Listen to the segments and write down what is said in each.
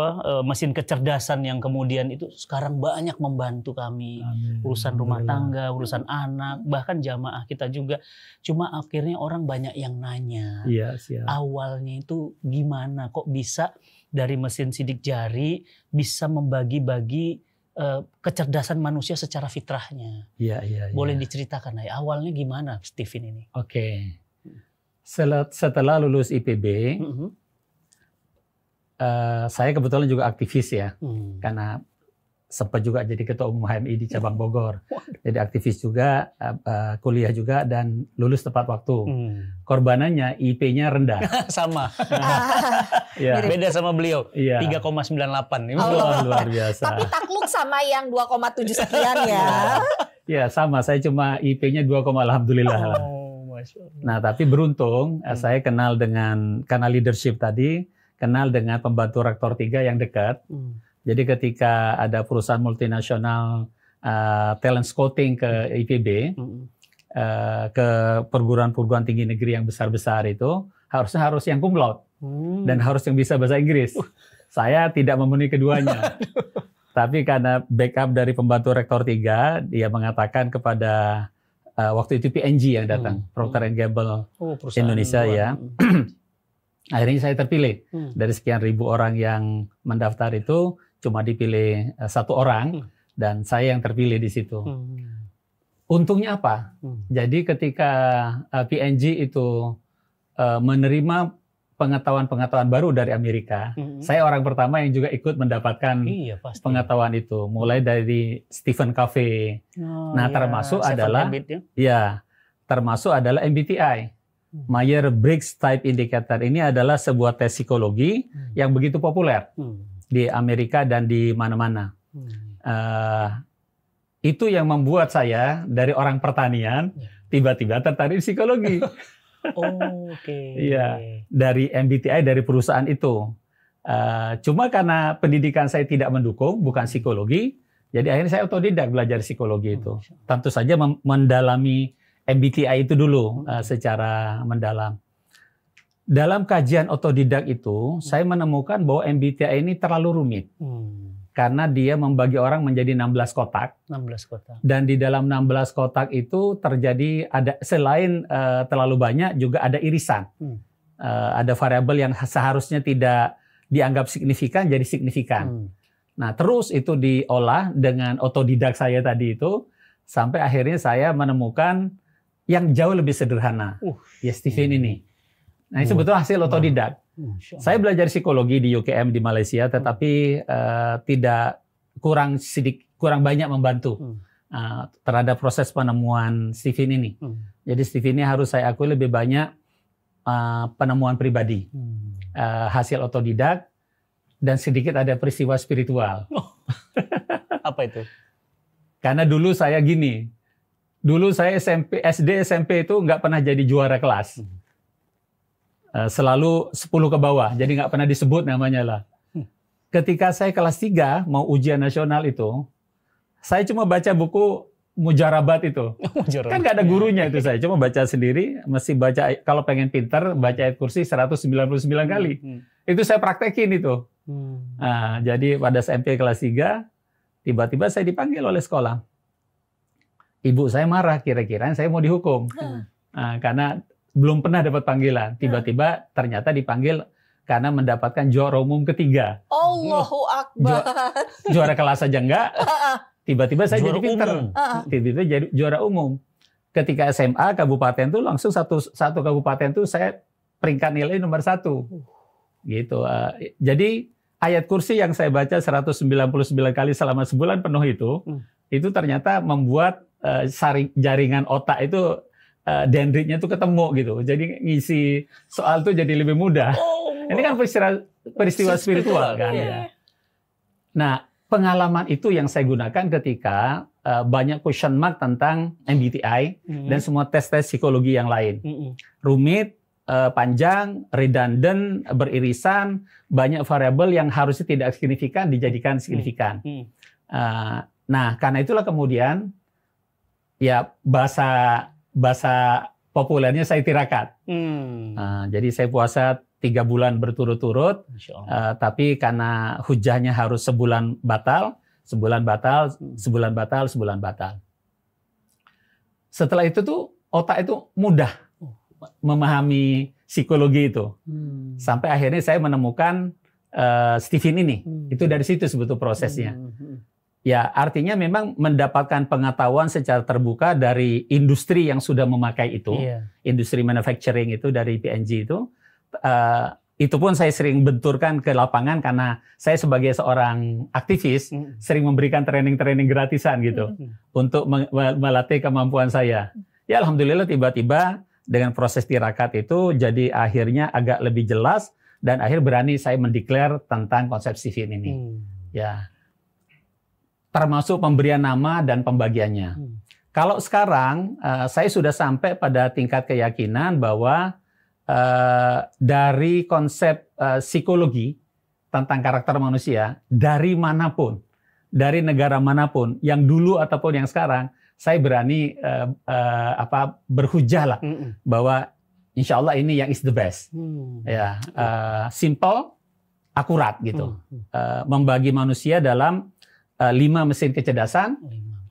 apa eh, mesin kecerdasan yang kemudian itu sekarang banyak membantu kami Amin. urusan rumah tangga, urusan anak, bahkan jamaah kita juga. Cuma akhirnya orang banyak yang nanya. ya, Awalnya itu gimana kok bisa dari mesin sidik jari bisa membagi-bagi eh, kecerdasan manusia secara fitrahnya. Ya, Ya. Boleh diceritakan ya awalnya gimana Steven ini? Oke. Okay. Setelah lulus IPB, mm -hmm Eh, saya kebetulan juga aktivis ya, hmm. karena sempat juga jadi ketua umum HMI di cabang Bogor. Jadi aktivis juga, eh, eh, kuliah juga dan lulus tepat waktu. Hmm. Korbanannya IP-nya rendah. sama. ya. Beda sama beliau. Ya. 3,98. Ini oh, luar biasa. Tapi takluk sama yang 2,7 sekian ya. ya sama, saya cuma IP-nya 2, alhamdulillah. Oh, Nah, tapi beruntung hmm. saya kenal dengan karena leadership tadi kenal dengan pembantu rektor tiga yang dekat. Hmm. Jadi ketika ada perusahaan multinasional uh, talent scouting ke IPB, hmm. uh, ke perguruan-perguruan tinggi negeri yang besar-besar itu, harusnya harus yang cum laude hmm. dan harus yang bisa bahasa Inggris. Saya tidak memenuhi keduanya. Tapi karena backup dari pembantu rektor tiga dia mengatakan kepada uh, waktu itu PNG yang datang, hmm. Procter Gamble oh, Indonesia ya. akhirnya saya terpilih hmm. dari sekian ribu orang yang mendaftar itu cuma dipilih eh, satu orang hmm. dan saya yang terpilih di situ. Hmm. Untungnya apa? Hmm. Jadi ketika eh, PNG itu eh, menerima pengetahuan-pengetahuan baru dari Amerika, hmm. saya orang pertama yang juga ikut mendapatkan iya, pengetahuan itu, mulai dari Stephen Covey. Oh, nah, iya. Ya. iya. termasuk Seven adalah ya? ya, termasuk adalah MBTI. Hmm. Meyer Briggs Type Indicator ini adalah sebuah tes psikologi hmm. yang begitu populer hmm. di Amerika dan di mana-mana. Hmm. Uh, itu yang membuat saya dari orang pertanian ya. tiba-tiba tertarik psikologi. Oke. Okay. Iya, dari MBTI dari perusahaan itu. Uh, cuma karena pendidikan saya tidak mendukung, bukan hmm. psikologi, jadi akhirnya saya otodidak belajar psikologi itu. Hmm. Tentu saja mendalami MBTI itu dulu uh, secara mendalam. Dalam kajian otodidak itu, hmm. saya menemukan bahwa MBTI ini terlalu rumit. Hmm. Karena dia membagi orang menjadi 16 kotak. 16 kotak. Dan di dalam 16 kotak itu terjadi ada selain uh, terlalu banyak juga ada irisan. Hmm. Uh, ada variabel yang seharusnya tidak dianggap signifikan jadi signifikan. Hmm. Nah, terus itu diolah dengan otodidak saya tadi itu sampai akhirnya saya menemukan yang jauh lebih sederhana. Uh. Ya Stephen ini. Iya. Nah, itu betul hasil otodidak. Saya belajar psikologi di UKM di Malaysia, hmm. tetapi uh, tidak kurang sidik, kurang banyak membantu uh, terhadap proses penemuan Stephen ini. Hmm. Jadi Stephen ini harus saya akui lebih banyak uh, penemuan pribadi, uh, hasil otodidak, dan sedikit ada peristiwa spiritual. Oh. Apa itu? Karena dulu saya gini, Dulu saya SMP, SD, SMP itu nggak pernah jadi juara kelas. Hmm. Eh, selalu 10 ke bawah, jadi nggak pernah disebut namanya lah. Hmm. Ketika saya kelas 3 mau ujian nasional itu, saya cuma baca buku mujarabat itu. Kan nggak ada gurunya itu saya. Cuma baca sendiri, mesti baca kalau pengen pinter baca ayat kursi 199 hmm, kali. Itu saya praktekin itu. Nah, jadi pada SMP kelas 3 tiba-tiba saya dipanggil oleh sekolah ibu saya marah kira-kira saya mau dihukum hmm. nah, karena belum pernah dapat panggilan tiba-tiba ternyata dipanggil karena mendapatkan juara umum ketiga. Allahu Akbar. Ju juara kelas saja enggak. Tiba-tiba saya juara jadi pinter. Tiba-tiba jadi juara umum. Ketika SMA kabupaten tuh langsung satu satu kabupaten tuh saya peringkat nilai nomor satu. Gitu. Uh, jadi ayat kursi yang saya baca 199 kali selama sebulan penuh itu, hmm. itu ternyata membuat Eh, saring, jaringan otak itu uh, dendritnya itu ketemu gitu. Jadi ngisi soal tuh jadi lebih mudah. Oh, Ini kan peristiwa, peristiwa spiritual kan yeah. ya. Nah, pengalaman itu yang saya gunakan ketika uh, banyak question mark tentang MBTI mm-hmm. dan semua tes-tes psikologi yang lain. Mm-hmm. Rumit, panjang, redundant, beririsan, banyak variabel yang harusnya tidak signifikan dijadikan mm. signifikan. Hmm. hmm nah, karena itulah kemudian ya bahasa bahasa populernya saya tirakat. Hmm. Uh, jadi saya puasa tiga bulan berturut-turut, uh, tapi karena hujahnya harus sebulan batal, sebulan batal, sebulan batal, sebulan batal. Setelah itu tuh otak itu mudah memahami psikologi itu, hmm. sampai akhirnya saya menemukan uh, Stephen ini. Hmm. Itu dari situ sebetulnya prosesnya. Hmm. hmm, hmm. Ya, artinya memang mendapatkan pengetahuan secara terbuka dari industri yang sudah memakai itu, iya. industri manufacturing itu dari PNG itu. Uh, itu pun saya sering benturkan ke lapangan karena saya sebagai seorang aktivis mm. sering memberikan training-training gratisan gitu mm. untuk melatih kemampuan saya. Ya alhamdulillah tiba-tiba dengan proses tirakat itu jadi akhirnya agak lebih jelas dan akhir berani saya mendeklar tentang konsep CVM ini. Mm. Ya termasuk pemberian nama dan pembagiannya. Hmm. Kalau sekarang eh, saya sudah sampai pada tingkat keyakinan bahwa eh, dari konsep eh, psikologi tentang karakter manusia dari manapun, dari negara manapun, yang dulu ataupun yang sekarang, saya berani uh, apa berhujah lah hmm, hmm. bahwa insya Allah ini yang is the best. Hmm. Ya, simple, akurat gitu. Hmm. hmm. membagi manusia dalam Eh, lima mesin kecerdasan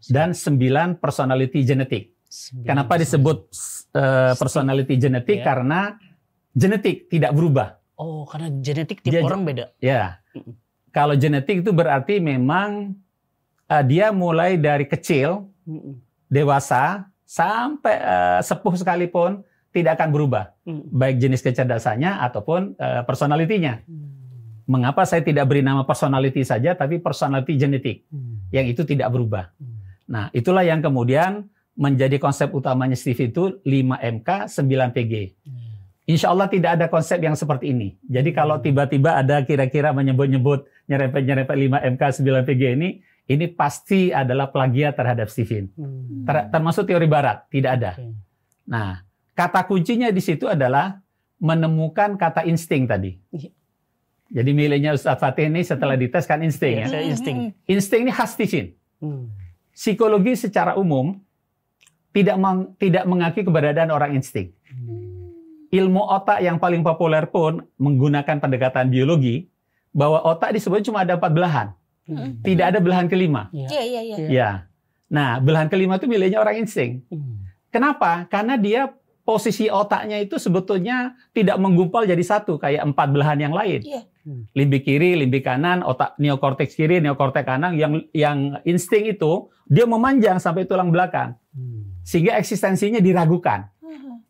dan sembilan personality genetik. Kenapa disebut uh, personality genetik? Ya. Karena genetik tidak berubah. Oh, karena genetik tiap dia, orang beda. Ya. Kalau genetik itu berarti memang uh, dia mulai dari kecil, dewasa sampai uh, sepuh sekalipun tidak akan berubah, baik jenis kecerdasannya ataupun uh, personalitinya. Mm. Mengapa saya tidak beri nama personality saja, tapi personality genetik hmm. yang itu tidak berubah. Hmm. Nah, itulah yang kemudian menjadi konsep utamanya Steve itu 5MK 9PG. Hmm. Insya Allah tidak ada konsep yang seperti ini. Jadi kalau hmm. tiba-tiba ada kira-kira menyebut-nyebut nyerempet-nyerempet 5MK 9PG ini, ini pasti adalah plagiat terhadap Stephen. Hmm. Ter termasuk teori barat, tidak ada. Nah, kata kuncinya di situ adalah menemukan kata insting tadi. Iya. Jadi miliknya Ustadz Fatih ini setelah dites kan insting iya, ya. Insting. Mm-hmm. Insting ini khas Ticin. Hmm. Psikologi secara umum tidak meng, tidak mengakui keberadaan orang insting. Hmm. Ilmu otak yang paling populer pun menggunakan pendekatan biologi bahwa otak disebut cuma ada empat belahan. Hmm. Tidak ada belahan kelima. Iya, iya, iya. Ya. Nah, belahan kelima itu miliknya orang insting. Kenapa? Karena dia posisi otaknya itu sebetulnya tidak menggumpal jadi satu kayak empat belahan yang lain. Iya. Hmm. limbik kiri, limbik kanan, otak neokorteks kiri, neokorteks kanan yang yang insting itu dia memanjang sampai tulang belakang. Hmm. Sehingga eksistensinya diragukan.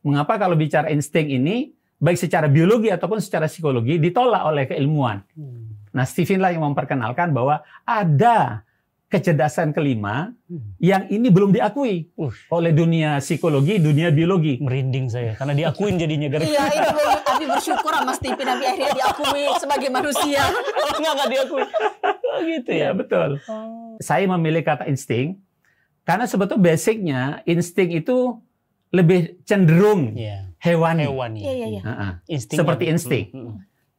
Mengapa kalau bicara insting ini baik secara biologi ataupun secara psikologi ditolak oleh keilmuan. Hmm. Nah, Stephen lah yang memperkenalkan bahwa ada kecerdasan kelima hmm. yang ini belum diakui oleh dunia psikologi, dunia biologi. Merinding saya karena diakuin jadinya gara Iya, itu tapi bersyukur sama Stephen nabi akhirnya diakui sebagai manusia. Oh, enggak enggak diakui. Oh, gitu ya. Iya, betul. Oh. Saya memilih kata insting karena sebetulnya basicnya insting itu lebih cenderung yeah. hewani. Hewani. Yeah, yeah, yeah. Insting seperti insting. Mm -hmm.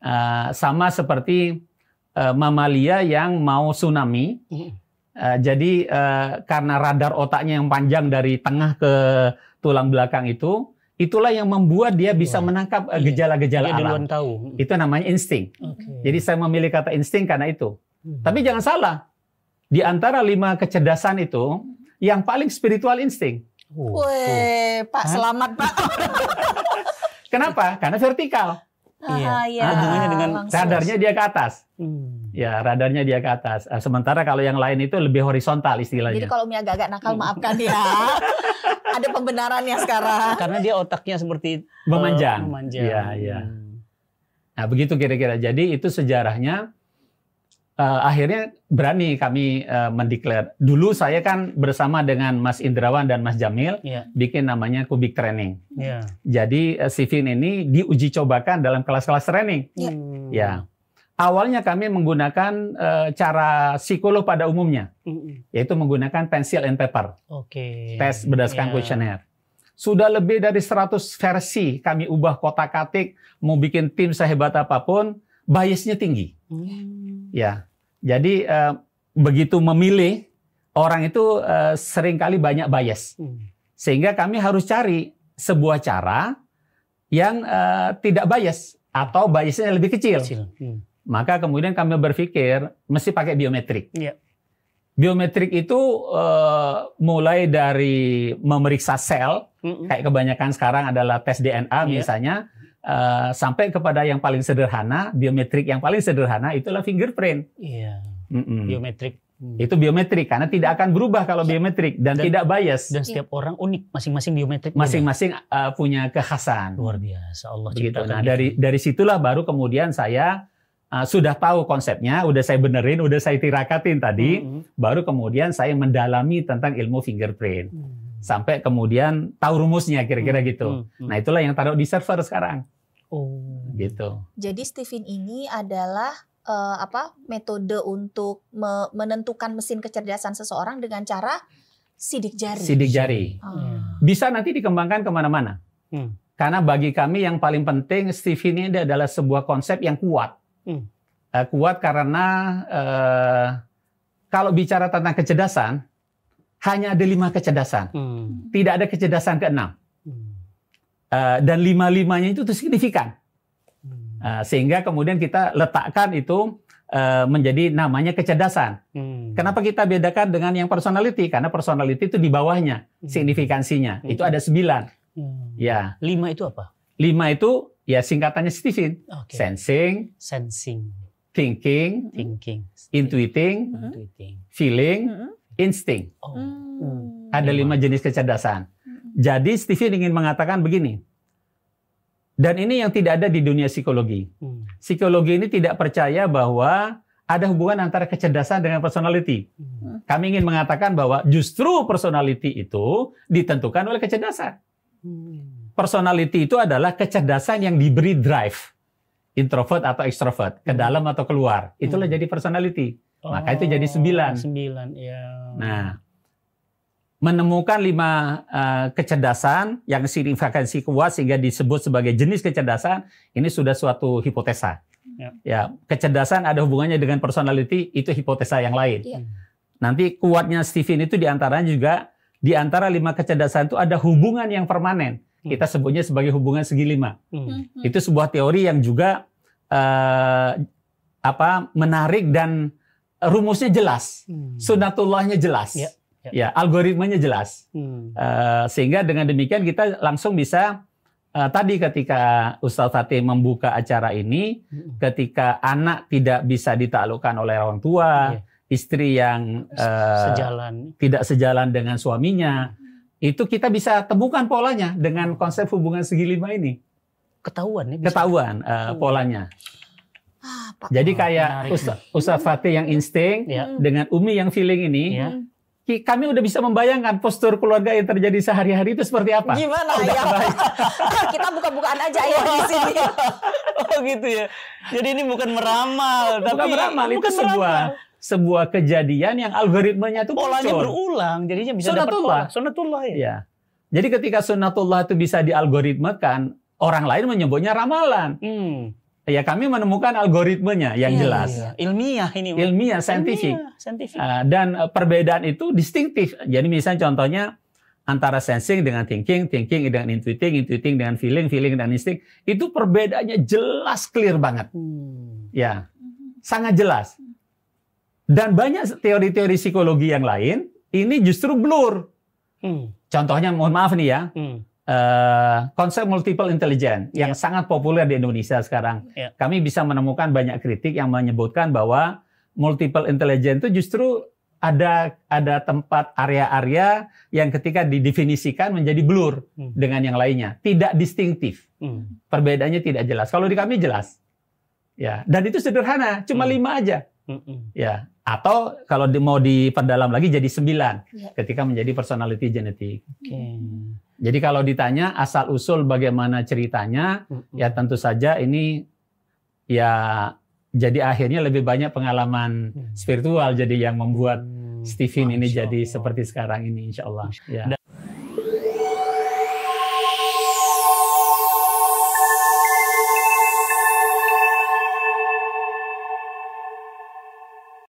uh, sama seperti uh, mamalia yang mau tsunami. Mm -hmm Uh, jadi uh, karena radar otaknya yang panjang dari tengah ke tulang belakang itu, itulah yang membuat dia bisa wow. Iya. menangkap eh, iya. gejala-gejala dia alam. tahu. Itu namanya insting. Okay. Jadi saya memilih kata insting karena itu. Hmm. Tapi jangan salah, di antara lima kecerdasan itu, yang paling spiritual insting. Oh. Weh, Pak selamat Pak. Kenapa? Karena vertikal. Iya. Ah, iya. Hubungannya dengan Langsung. radarnya dia ke atas. Hmm. Ya, radarnya dia ke atas. Ah, sementara kalau yang lain itu lebih horizontal istilahnya. Jadi kalau Mia agak-agak nakal hmm. maafkan ya. Ada pembenarannya sekarang. Karena dia otaknya seperti eh, memanjang. Uh, memanjang. iya. Hmm. Nah, begitu kira-kira. Jadi itu sejarahnya uh, akhirnya berani kami uh, mendeklar. Dulu saya kan bersama dengan Mas Indrawan dan Mas Jamil yeah. bikin namanya Kubik Training. Yeah. Jadi uh, eh, Sivin ini diuji cobakan dalam kelas-kelas training. Yeah. Hmm. Ya. Awalnya kami menggunakan e, cara psikolog pada umumnya, yaitu menggunakan pensil and paper. Okay. Tes berdasarkan iya. kuesioner. Sudah lebih dari 100 versi kami ubah kotak-katik, mau bikin tim sehebat apapun, biasnya tinggi. Mm. Ya, jadi uh, begitu memilih orang itu uh, seringkali banyak bias. Hmm. Sehingga kami harus cari sebuah cara yang uh, tidak bias atau biasnya lebih kecil. kecil. Hmm. Maka kemudian kami berpikir mesti pakai biometrik. Yeah. Biometrik itu uh, mulai dari memeriksa sel, mm -hmm. kayak kebanyakan sekarang adalah tes DNA yeah. misalnya, Eh, sampai kepada yang paling sederhana, biometrik yang paling sederhana itulah fingerprint. Iya. Mm -mm. Biometrik Hmm. Itu biometrik karena tidak akan berubah kalau biometrik dan, dan tidak bias. Dan setiap iya. orang unik, masing-masing biometrik. Masing-masing uh, punya kekhasan. Luar biasa Allah Begitu. Nah, dari dari situlah baru kemudian saya uh, sudah tahu konsepnya, udah saya benerin, udah saya tirakatin tadi, hmm. baru kemudian saya mendalami tentang ilmu fingerprint. Hmm sampai kemudian tahu rumusnya kira-kira hmm, gitu. Hmm, hmm, Nah, itulah yang taruh di server sekarang. Oh, gitu. Jadi Steven ini adalah uh, apa? metode untuk me menentukan mesin kecerdasan seseorang dengan cara sidik jari. Sidik jari. Ah. Hmm. Bisa nanti dikembangkan kemana-mana. Hmm. Karena bagi kami yang paling penting Steven ini adalah sebuah konsep yang kuat. Hmm. Uh, kuat karena uh, kalau bicara tentang kecerdasan, hanya ada lima kecerdasan. Hmm. Tidak ada kecerdasan keenam. Uh, dan lima-limanya itu, itu signifikan. Uh, sehingga kemudian kita letakkan itu uh, menjadi namanya kecerdasan. Hmm. Kenapa kita bedakan dengan yang personality? Karena personality itu di bawahnya hmm. signifikansinya. Hmm. Itu ada sembilan. Hmm. Ya. Lima itu apa? Lima itu ya singkatannya Stephen. Okay. Sensing. Sensing. Thinking. Thinking. Intuiting. Intuiting. Feeling. Hmm insting. Oh. Hmm. Ada lima jenis kecerdasan. Hmm. Jadi Stephen ingin mengatakan begini. Dan ini yang tidak ada di dunia psikologi. Hmm. Psikologi ini tidak percaya bahwa ada hubungan antara kecerdasan dengan personality. Hmm. Kami ingin mengatakan bahwa justru personality itu ditentukan oleh kecerdasan. Hmm. Personality itu adalah kecerdasan yang diberi drive. Introvert atau extrovert, ke dalam atau keluar. Itulah jadi personality. Oh, Maka itu jadi sembilan. Oh, sembilan, ya. Nah, menemukan lima uh, kecerdasan yang signifikansi kuat sehingga disebut sebagai jenis kecerdasan ini sudah suatu hipotesa. Ya, ya kecerdasan ada hubungannya dengan personality itu hipotesa yang lain. Ya. Nanti kuatnya Stephen itu diantaranya juga di antara lima kecerdasan itu ada hubungan yang permanen. Hmm. Kita sebutnya sebagai hubungan segi lima. Hmm. hmm. Itu sebuah teori yang juga uh, apa menarik dan rumusnya jelas, hmm. sunatullahnya jelas, ya, ya. ya algoritmanya jelas, hmm. uh, sehingga dengan demikian kita langsung bisa uh, tadi ketika Ustadz Fatih membuka acara ini, hmm. ketika anak tidak bisa ditaklukkan oleh orang tua, ya. istri yang uh, sejalan. tidak sejalan dengan suaminya, hmm. itu kita bisa temukan polanya dengan konsep hubungan segi lima ini. Ketahuan ya? Ketahuan uh, polanya. Apa? Jadi kayak Ustaz, Usa Fatih yang insting ya. Hmm. dengan Umi yang feeling ini, ya kami udah bisa membayangkan postur keluarga yang terjadi sehari-hari itu seperti apa. Gimana ya? Kita buka-bukaan aja ya di sini. oh gitu ya. Jadi ini bukan meramal, bukan tapi meramal itu bukan sebuah meramal. sebuah kejadian yang algoritmanya itu polanya muncul. berulang, jadinya bisa sunatullah. dapat pola. Sunatullah ya. ya. Jadi ketika sunatullah itu bisa dialgoritmakan, orang lain menyebutnya ramalan. Hmm. Ya kami menemukan algoritmenya yang iya, jelas. Iya. iya. Ilmiah ini. Ilmiah, saintifik. Uh, dan eh, perbedaan itu distintif. Jadi misalnya contohnya antara sensing dengan thinking, thinking dengan intuiting, intuiting dengan feeling, feeling dengan insting, itu perbedaannya jelas clear banget. Hmm. Ya. Sangat jelas. Dan banyak teori-teori psikologi yang lain ini justru blur. Hmm. Contohnya mohon maaf nih ya. Hmm Eh, konsep multiple intelligence yang ya. sangat populer di Indonesia sekarang. Yeah. Kami bisa menemukan banyak kritik yang menyebutkan bahwa multiple intelligence itu justru ada ada tempat area-area yang ketika didefinisikan menjadi blur hmm. dengan yang lainnya, tidak distintif. Hmm. Perbedaannya tidak jelas. Kalau di kami jelas. Ya, dan itu sederhana, cuma hmm. lima aja. Hmm. hmm. Ya, atau kalau mau diperdalam lagi jadi sembilan yeah. ketika menjadi personality genetik. Okay. Hmm. Jadi kalau ditanya asal usul bagaimana ceritanya, hmm ya tentu saja ini ya jadi akhirnya lebih banyak pengalaman hmm. spiritual jadi yang membuat hmm, Stephen ini jadi seperti sekarang ini insya Allah. Ya.